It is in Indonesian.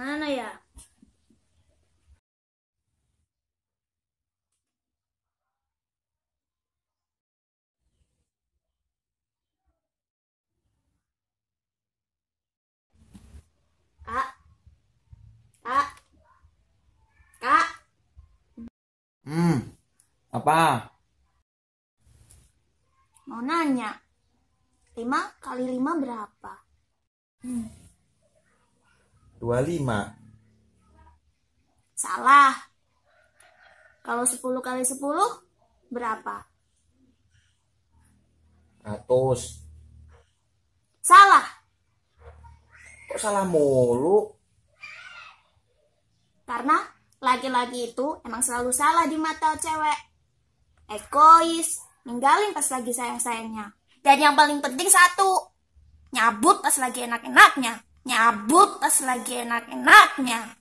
Mana ya? Hmm. Apa? Mau nanya. 5 kali lima berapa? Hmm. 25. Salah. Kalau 10 kali 10 berapa? 100. Salah. Kok salah mulu? Karena laki-laki itu emang selalu salah di mata cewek. Egois, ninggalin pas lagi sayang-sayangnya. Dan yang paling penting satu, nyabut pas lagi enak-enaknya nyabut pas lagi enak-enaknya.